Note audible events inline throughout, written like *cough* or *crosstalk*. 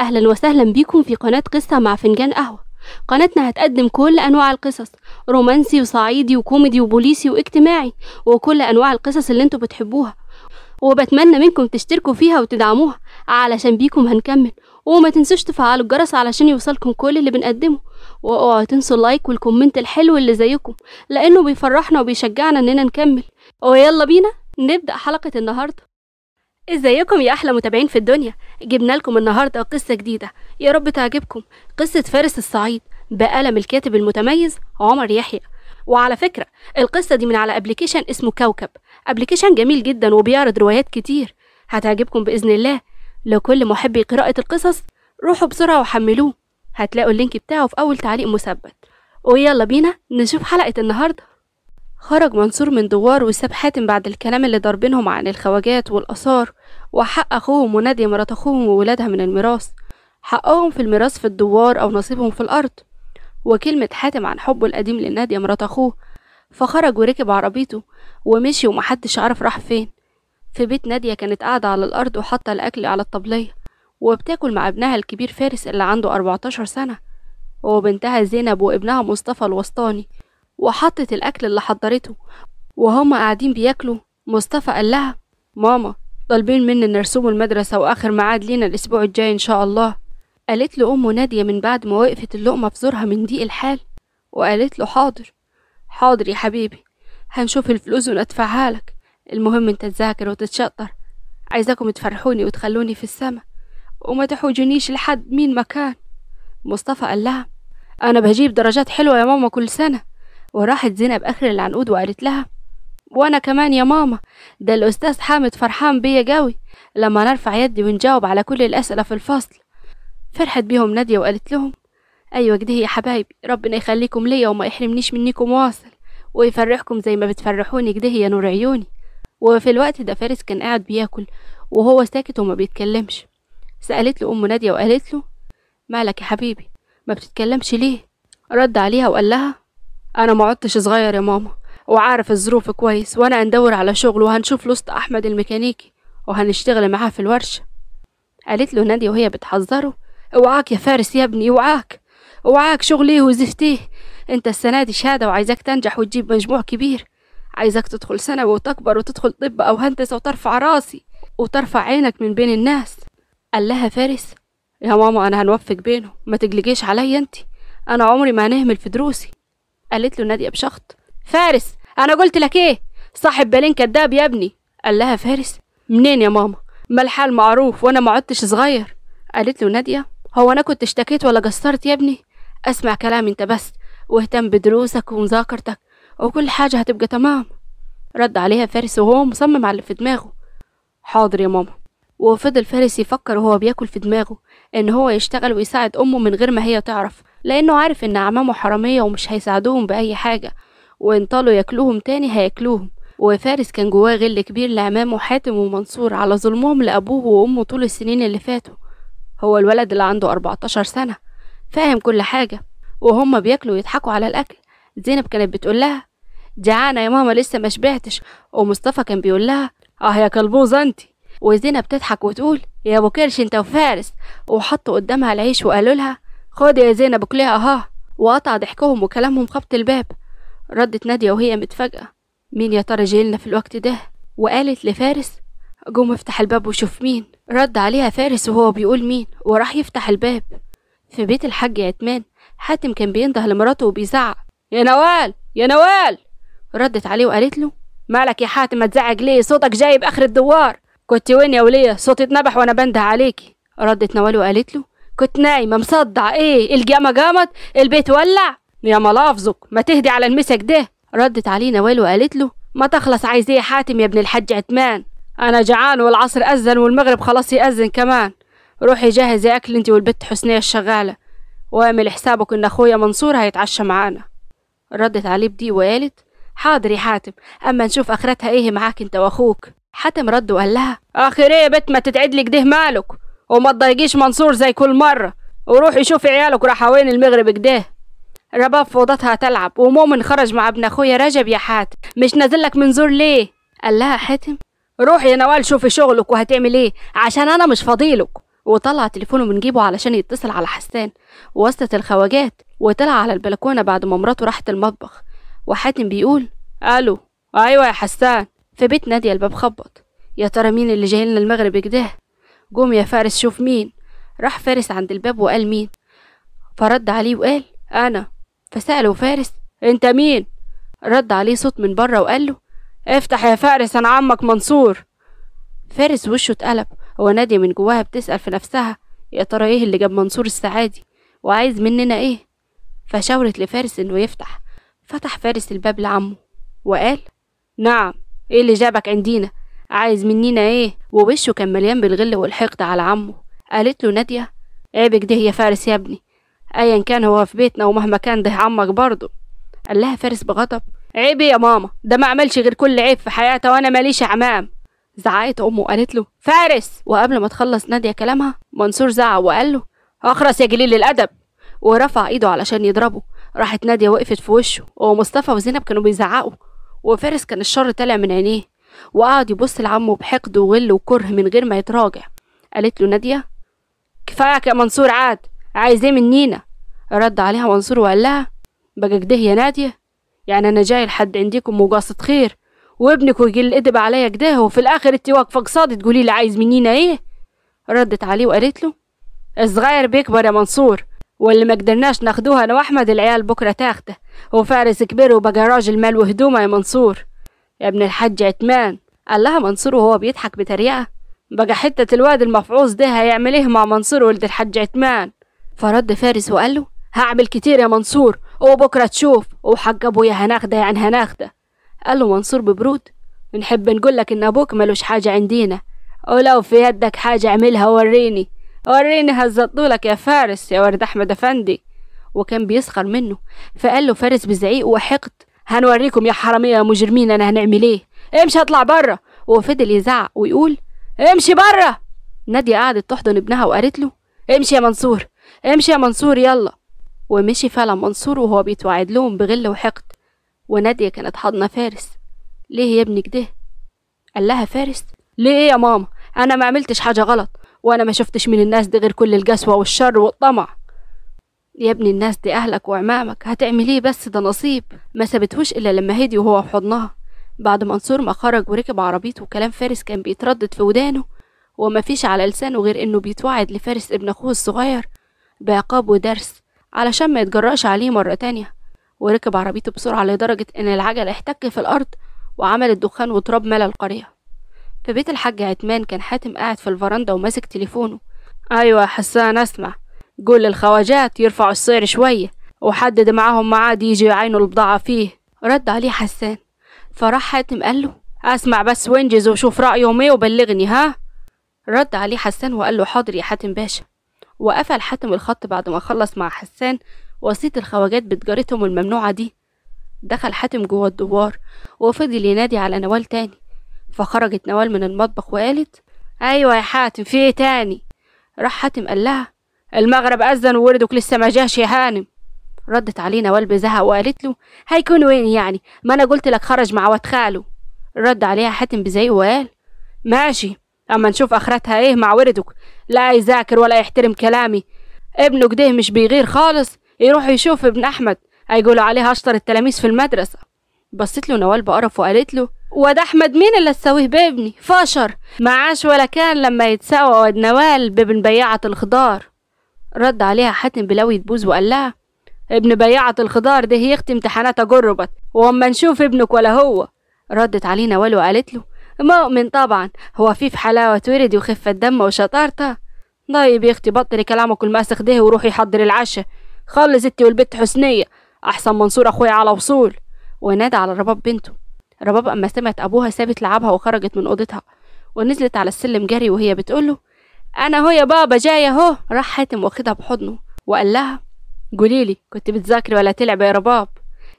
أهلا وسهلا بيكم في قناة قصة مع فنجان قهوة قناتنا هتقدم كل أنواع القصص رومانسي وصعيدي وكوميدي وبوليسي واجتماعي وكل أنواع القصص اللي انتوا بتحبوها وبتمنى منكم تشتركوا فيها وتدعموها علشان بيكم هنكمل وما تنسوش تفعلوا الجرس علشان يوصلكم كل اللي بنقدمه واوعوا تنسوا اللايك والكومنت الحلو اللي زيكم لانه بيفرحنا وبيشجعنا اننا نكمل ويلا بينا نبدأ حلقة النهاردة ازيكم يا احلى متابعين في الدنيا جبنا لكم النهارده قصه جديده يا رب تعجبكم قصه فارس الصعيد بقلم الكاتب المتميز عمر يحيى وعلى فكره القصه دي من على ابلكيشن اسمه كوكب ابلكيشن جميل جدا وبيعرض روايات كتير هتعجبكم باذن الله لو كل محبي قراءه القصص روحوا بسرعه وحملوه هتلاقوا اللينك بتاعه في اول تعليق مثبت ويلا بينا نشوف حلقه النهارده خرج منصور من دوار وساب حاتم بعد الكلام اللي ضربينهم عن الخواجات والآثار وحق أخوهم ونادي مرات أخوهم وولادها من الميراث حقهم في الميراث في الدوار أو نصيبهم في الأرض وكلمة حاتم عن حبه القديم لنادية مرات أخوه فخرج وركب عربيته ومشي ومحدش عارف راح فين في بيت نادية كانت قاعدة على الأرض وحاطة الأكل على الطبلية وبتاكل مع ابنها الكبير فارس اللي عنده 14 سنة وبنتها زينب وابنها مصطفى الوسطاني وحطت الأكل اللي حضرته وهما قاعدين بياكلوا مصطفى قال لها ماما طالبين مني نرسوم المدرسة وآخر معاد لينا الأسبوع الجاي إن شاء الله قالت له أمه نادية من بعد ما وقفت اللقمة في زورها من ضيق الحال وقالت له حاضر حاضر يا حبيبي هنشوف الفلوس وندفعها لك المهم انت تذاكر وتتشطر عايزاكم تفرحوني وتخلوني في السما وما تحوجونيش لحد مين مكان مصطفى قال لها انا بجيب درجات حلوه يا ماما كل سنه وراحت زينب آخر العنقود وقالت لها وأنا كمان يا ماما ده الأستاذ حامد فرحان بيا جاوي لما نرفع يدي ونجاوب على كل الأسئلة في الفصل فرحت بيهم نادية وقالت لهم أيوة كده يا حبايبي ربنا يخليكم ليا وما يحرمنيش منكم واصل ويفرحكم زي ما بتفرحوني كده يا نور عيوني وفي الوقت ده فارس كان قاعد بياكل وهو ساكت وما بيتكلمش سألت له أم نادية وقالت له مالك يا حبيبي ما بتتكلمش ليه رد عليها وقال لها أنا ما عدتش صغير يا ماما وعارف الظروف كويس وأنا هندور على شغل وهنشوف لوست أحمد الميكانيكي وهنشتغل معاه في الورشة قالت له نادية وهي بتحذره اوعاك يا فارس يا ابني اوعاك اوعاك شغل ايه وزفتيه انت السنة دي شهادة وعايزك تنجح وتجيب مجموع كبير عايزك تدخل ثانوي وتكبر وتدخل طب أو هندسة وترفع راسي وترفع عينك من بين الناس قال لها فارس يا ماما أنا هنوفق بينهم ما تجلجيش عليا أنت أنا عمري ما هنهمل في دروسي قالت له نادية بشخط فارس أنا قلت لك إيه صاحب بالين كداب يا ابني قال لها فارس منين يا ماما ما الحال معروف وأنا ما عدتش صغير قالت له نادية هو أنا كنت اشتكيت ولا قصرت يا ابني اسمع كلامي أنت بس واهتم بدروسك ومذاكرتك وكل حاجة هتبقى تمام رد عليها فارس وهو مصمم على اللي في دماغه حاضر يا ماما وفضل فارس يفكر وهو بياكل في دماغه إن هو يشتغل ويساعد أمه من غير ما هي تعرف لأنه عارف إن أعمامه حرامية ومش هيساعدوهم بأي حاجة وإن طالوا ياكلوهم تاني هياكلوهم وفارس كان جواه غل كبير لعمامه حاتم ومنصور على ظلمهم لأبوه وأمه طول السنين اللي فاتوا هو الولد اللي عنده 14 سنة فاهم كل حاجة وهما بياكلوا ويضحكوا على الأكل زينب كانت بتقول لها جعانة يا ماما لسه ما شبعتش ومصطفى كان بيقول لها اه يا كلبوزة انتي وزينب بتضحك وتقول يا ابو كرش انت وفارس وحطوا قدامها العيش وقالوا لها خد يا زينب بكلها اها وقطع ضحكهم وكلامهم خبط الباب ردت نادية وهي متفاجئة مين يا ترى جيلنا في الوقت ده وقالت لفارس قوم افتح الباب وشوف مين رد عليها فارس وهو بيقول مين وراح يفتح الباب في بيت الحاج عتمان حاتم كان بينده لمراته وبيزعق يا نوال يا نوال ردت عليه وقالت له مالك يا حاتم ما تزعج ليه صوتك جايب اخر الدوار كنت وين يا ولية صوتي اتنبح وانا بنده عليكي ردت نوال وقالت له كنت نايمة مصدع ايه الجامة جامت البيت ولع يا ملافظك ما تهدي على المسك ده ردت عليه نوال وقالت له ما تخلص عايز ايه حاتم يا ابن الحاج عتمان انا جعان والعصر اذن والمغرب خلاص ياذن كمان روحي جهزي اكل انت والبت حسنية الشغالة واعمل حسابك ان اخويا منصور هيتعشى معانا ردت عليه بدي وقالت حاضر يا حاتم اما نشوف اخرتها ايه معاك انت واخوك حاتم رد وقال لها آخر إيه يا بت ما تتعدلي ده مالك وما تضايقيش منصور زي كل مرة وروحي شوفي عيالك راحوا وين المغرب كده رباب في أوضتها تلعب ومؤمن خرج مع ابن أخويا رجب يا حاتم مش نازلك منزور ليه قال لها حاتم روحي يا نوال شوفي شغلك وهتعمل ايه عشان انا مش فاضيلك وطلع تليفونه من جيبه علشان يتصل على حسان وسط الخواجات وطلع على البلكونه بعد ما مراته راحت المطبخ وحاتم بيقول الو ايوه يا حسان في بيت نادية الباب خبط يا ترى مين اللي جاي لنا المغرب كده جوم يا فارس شوف مين راح فارس عند الباب وقال مين فرد عليه وقال أنا فسأله فارس أنت مين رد عليه صوت من بره وقال له افتح يا فارس أنا عمك منصور فارس وشه اتقلب هو نادية من جواها بتسأل في نفسها يا ترى ايه اللي جاب منصور السعادي وعايز مننا ايه فشاورت لفارس انه يفتح فتح فارس الباب لعمه وقال نعم ايه اللي جابك عندينا عايز منينا ايه ووشه كان مليان بالغل والحقد على عمه قالت له نادية عيبك ده يا فارس يا ابني ايا كان هو في بيتنا ومهما كان ده عمك برضه قال لها فارس بغضب عيب يا ماما ده ما عملش غير كل عيب في حياته وانا ماليش عمام زعقت امه وقالت له فارس وقبل ما تخلص ناديه كلامها منصور زعق وقال له اخرس يا جليل الادب ورفع ايده علشان يضربه راحت ناديه وقفت في وشه ومصطفى وزينب كانوا بيزعقوا وفارس كان الشر طالع من عينيه وقعد يبص لعمه بحقد وغل وكره من غير ما يتراجع قالت له نادية كفايعك يا منصور عاد عايز ايه منينا رد عليها منصور وقال لها بجاجده يا نادية يعني أنا جاي لحد عندكم وقاصد خير وابنك ويجي الادب عليا كده وفي الآخر انت واقفة قصادي تقولي لي عايز منينا ايه ردت عليه وقالت له الصغير بيكبر يا منصور واللي ما قدرناش ناخدوها انا واحمد العيال بكره تاخده هو فارس كبير وبقى راجل مال وهدومه يا منصور يا ابن الحاج عتمان قال لها منصور وهو بيضحك بتريقه بقى حتة الواد المفعوص ده هيعمل ايه مع منصور ولد الحاج عتمان فرد فارس وقال له هعمل كتير يا منصور وبكرة تشوف وحق أبويا هناخده يعني هناخده قال له منصور ببرود نحب نقول لك إن أبوك ملوش حاجة عندينا ولو في يدك حاجة اعملها وريني وريني هزطولك يا فارس يا ورد أحمد أفندي وكان بيسخر منه فقال له فارس بزعيق وحقد هنوريكم يا حرامية يا مجرمين أنا هنعمل إيه امشي اطلع بره وفضل يزعق ويقول امشي بره نادية قعدت تحضن ابنها وقالت له امشي يا منصور امشي يا منصور يلا ومشي فعلا منصور وهو بيتوعد لهم بغل وحقد ونادية كانت حاضنة فارس ليه يا ابني كده قال لها فارس ليه يا ماما انا ما عملتش حاجة غلط وأنا ما شفتش من الناس دي غير كل القسوة والشر والطمع يا ابني الناس دي أهلك وعمامك هتعمل ايه بس ده نصيب ما سابتهوش إلا لما هدي وهو في حضنها بعد منصور ما خرج وركب عربيته وكلام فارس كان بيتردد في ودانه وما فيش على لسانه غير إنه بيتوعد لفارس ابن أخوه الصغير بعقاب ودرس علشان ما يتجرأش عليه مرة تانية وركب عربيته بسرعة لدرجة إن العجل احتك في الأرض وعملت دخان وتراب ملا القرية في بيت الحاج عتمان كان حاتم قاعد في الفرندا وماسك تليفونه أيوة حسان أسمع قول للخواجات يرفعوا السعر شوية وحدد معاهم ميعاد يجي يعينوا البضاعة فيه رد عليه حسان فراح حاتم قال له أسمع بس وانجز وشوف رأيهم إيه وبلغني ها رد عليه حسان وقال له حاضر يا حاتم باشا وقفل حاتم الخط بعد ما خلص مع حسان وسيط الخواجات بتجارتهم الممنوعة دي دخل حاتم جوه الدوار وفضل ينادي على نوال تاني فخرجت نوال من المطبخ وقالت أيوة يا حاتم في إيه تاني راح حاتم قال لها المغرب أذن ووردك لسه ما جاش يا هانم ردت عليه نوال بزهق وقالت له هيكون وين يعني ما أنا قلت لك خرج مع واد خاله رد عليها حاتم بزي وقال ماشي أما نشوف آخرتها إيه مع وردك لا يذاكر ولا يحترم كلامي ابنه كده مش بيغير خالص يروح يشوف ابن أحمد هيقولوا عليه أشطر التلاميذ في المدرسة بصت له نوال بقرف وقالت له وده احمد مين اللي تسويه بابني فشر معاش ولا كان لما يتساوى واد نوال بابن بياعة الخضار رد عليها حاتم بلوي تبوز وقال لها ابن بياعة الخضار ده يختي امتحاناتها جربت واما نشوف ابنك ولا هو ردت عليه نوال وقالت له مؤمن طبعا هو فيه في حلاوة ورد وخفة دم وشطارته طيب يا اختي بطلي كلامك الماسخ ده وروحي حضري العشاء خلي ستي والبت حسنية احسن منصور اخويا على وصول ونادى على رباب بنته رباب أما سمعت أبوها سابت لعبها وخرجت من أوضتها ونزلت على السلم جري وهي بتقوله أنا هو يا بابا جاي أهو راح حاتم واخدها بحضنه وقال لها قوليلي كنت بتذاكري ولا تلعبي يا رباب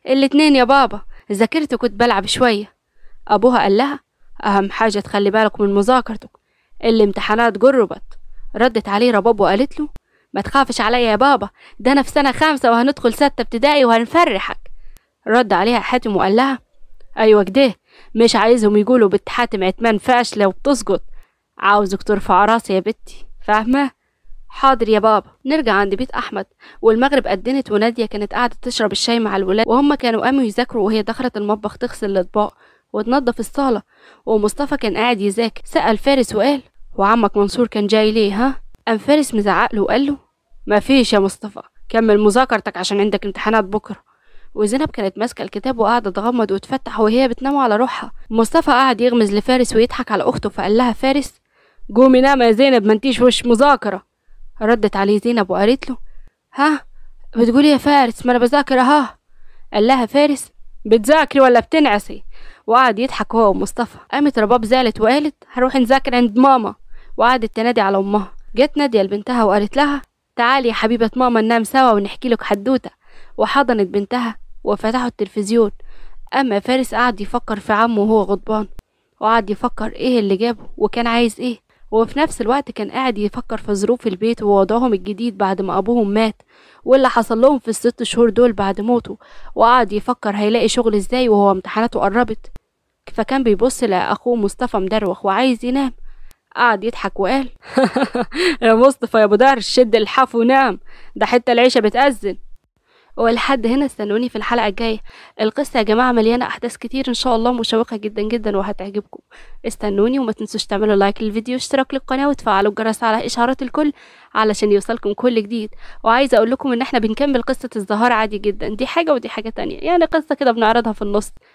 الاتنين يا بابا ذاكرت وكنت بلعب شوية أبوها قال لها أهم حاجة تخلي بالك من مذاكرتك الامتحانات جربت ردت عليه رباب وقالت له ما تخافش عليا يا بابا ده أنا في سنة خامسة وهندخل ستة ابتدائي وهنفرحك رد عليها حاتم وقال لها أيوة كده مش عايزهم يقولوا بنت حاتم عتمان فاشلة وبتسقط عاوزك ترفع راسي يا بنتي فاهمة؟ حاضر يا بابا نرجع عند بيت أحمد والمغرب أدنت ونادية كانت قاعدة تشرب الشاي مع الولاد وهم كانوا قاموا يذاكروا وهي دخلت المطبخ تغسل الأطباق وتنظف الصالة ومصطفى كان قاعد يذاكر سأل فارس وقال وعمك منصور كان جاي ليه ها؟ قام فارس مزعق له وقال له مفيش يا مصطفى كمل مذاكرتك عشان عندك امتحانات بكرة وزينب كانت ماسكة الكتاب وقاعدة تغمض وتفتح وهي بتنام على روحها مصطفى قعد يغمز لفارس ويضحك على أخته فقال لها فارس قومي نام يا زينب ما انتيش وش مذاكرة ردت عليه زينب وقالت له ها بتقولي يا فارس ما أنا بذاكر أها قال لها فارس بتذاكري ولا بتنعسي وقعد يضحك هو ومصطفى قامت رباب زعلت وقالت هروح نذاكر عند ماما وقعدت تنادي على أمها جت نادية لبنتها وقالت لها تعالي يا حبيبة ماما ننام سوا ونحكي لك حدوتة وحضنت بنتها وفتحوا التلفزيون أما فارس قعد يفكر في عمه وهو غضبان وقعد يفكر إيه اللي جابه وكان عايز إيه وفي نفس الوقت كان قاعد يفكر في ظروف البيت ووضعهم الجديد بعد ما أبوهم مات واللي حصل لهم في الست شهور دول بعد موته وقعد يفكر هيلاقي شغل إزاي وهو امتحاناته قربت فكان بيبص لأخوه مصطفى مدروخ وعايز ينام قعد يضحك وقال *laughs* يا مصطفى يا ابو دهر شد الحاف ونام ده حتى العيشه بتأذن ولحد هنا استنوني في الحلقة الجاية القصة يا جماعة مليانة أحداث كتير إن شاء الله مشوقة جدا جدا وهتعجبكم استنوني وما تنسوش تعملوا لايك للفيديو واشتراك للقناة وتفعلوا الجرس على إشعارات الكل علشان يوصلكم كل جديد وعايزة أقول لكم إن إحنا بنكمل قصة الزهار عادي جدا دي حاجة ودي حاجة تانية يعني قصة كده بنعرضها في النص